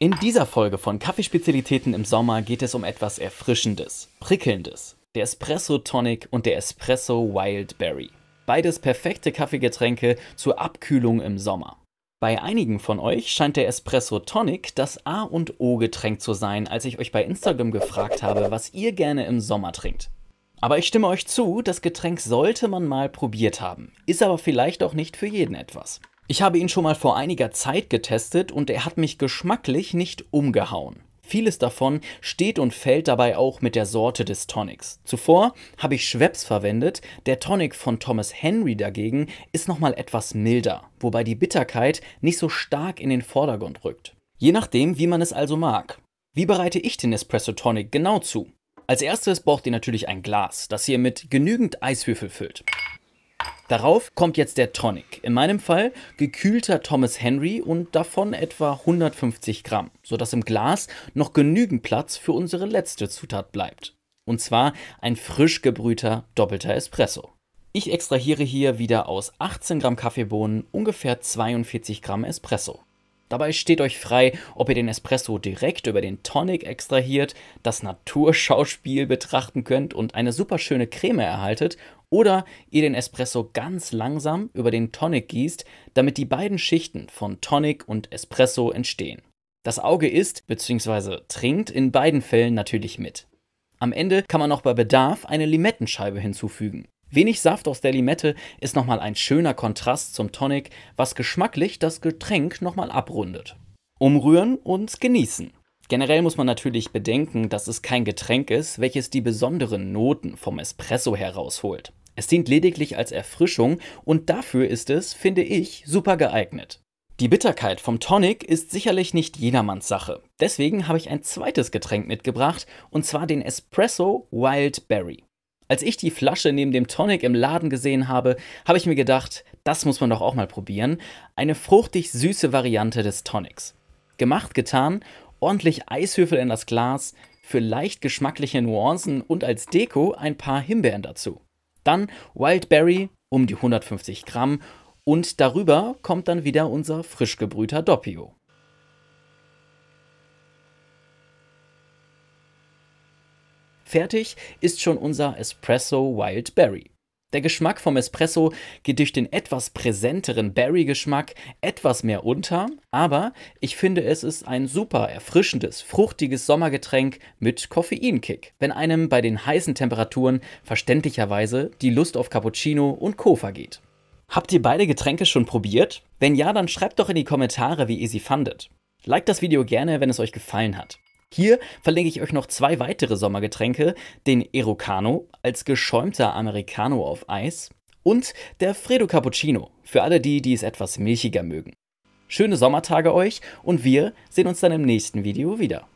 In dieser Folge von Kaffeespezialitäten im Sommer geht es um etwas Erfrischendes, Prickelndes. Der Espresso Tonic und der Espresso Wild Berry. Beides perfekte Kaffeegetränke zur Abkühlung im Sommer. Bei einigen von euch scheint der Espresso Tonic das A und O Getränk zu sein, als ich euch bei Instagram gefragt habe, was ihr gerne im Sommer trinkt. Aber ich stimme euch zu, das Getränk sollte man mal probiert haben, ist aber vielleicht auch nicht für jeden etwas. Ich habe ihn schon mal vor einiger Zeit getestet und er hat mich geschmacklich nicht umgehauen. Vieles davon steht und fällt dabei auch mit der Sorte des Tonics. Zuvor habe ich Schweppes verwendet, der Tonic von Thomas Henry dagegen ist nochmal etwas milder, wobei die Bitterkeit nicht so stark in den Vordergrund rückt. Je nachdem, wie man es also mag. Wie bereite ich den Espresso Tonic genau zu? Als erstes braucht ihr natürlich ein Glas, das ihr mit genügend Eiswürfel füllt. Darauf kommt jetzt der Tonic. In meinem Fall gekühlter Thomas Henry und davon etwa 150 Gramm, sodass im Glas noch genügend Platz für unsere letzte Zutat bleibt. Und zwar ein frisch gebrühter doppelter Espresso. Ich extrahiere hier wieder aus 18 Gramm Kaffeebohnen ungefähr 42 Gramm Espresso. Dabei steht euch frei, ob ihr den Espresso direkt über den Tonic extrahiert, das Naturschauspiel betrachten könnt und eine superschöne Creme erhaltet, oder ihr den Espresso ganz langsam über den Tonic gießt, damit die beiden Schichten von Tonic und Espresso entstehen. Das Auge isst bzw. trinkt in beiden Fällen natürlich mit. Am Ende kann man auch bei Bedarf eine Limettenscheibe hinzufügen. Wenig Saft aus der Limette ist nochmal ein schöner Kontrast zum Tonic, was geschmacklich das Getränk nochmal abrundet. Umrühren und genießen. Generell muss man natürlich bedenken, dass es kein Getränk ist, welches die besonderen Noten vom Espresso herausholt. Es dient lediglich als Erfrischung und dafür ist es, finde ich, super geeignet. Die Bitterkeit vom Tonic ist sicherlich nicht jedermanns Sache. Deswegen habe ich ein zweites Getränk mitgebracht und zwar den Espresso Wild Berry. Als ich die Flasche neben dem Tonic im Laden gesehen habe, habe ich mir gedacht, das muss man doch auch mal probieren. Eine fruchtig süße Variante des Tonics. Gemacht, getan, ordentlich Eiswürfel in das Glas, für leicht geschmackliche Nuancen und als Deko ein paar Himbeeren dazu. Dann Wildberry um die 150 Gramm und darüber kommt dann wieder unser frisch gebrühter Doppio. Fertig ist schon unser Espresso Wild Berry. Der Geschmack vom Espresso geht durch den etwas präsenteren Berry-Geschmack etwas mehr unter, aber ich finde, es ist ein super erfrischendes, fruchtiges Sommergetränk mit Koffeinkick, wenn einem bei den heißen Temperaturen verständlicherweise die Lust auf Cappuccino und Co. vergeht. Habt ihr beide Getränke schon probiert? Wenn ja, dann schreibt doch in die Kommentare, wie ihr sie fandet. Like das Video gerne, wenn es euch gefallen hat. Hier verlinke ich euch noch zwei weitere Sommergetränke, den Erocano als geschäumter Americano auf Eis und der Fredo Cappuccino, für alle die, die es etwas milchiger mögen. Schöne Sommertage euch und wir sehen uns dann im nächsten Video wieder.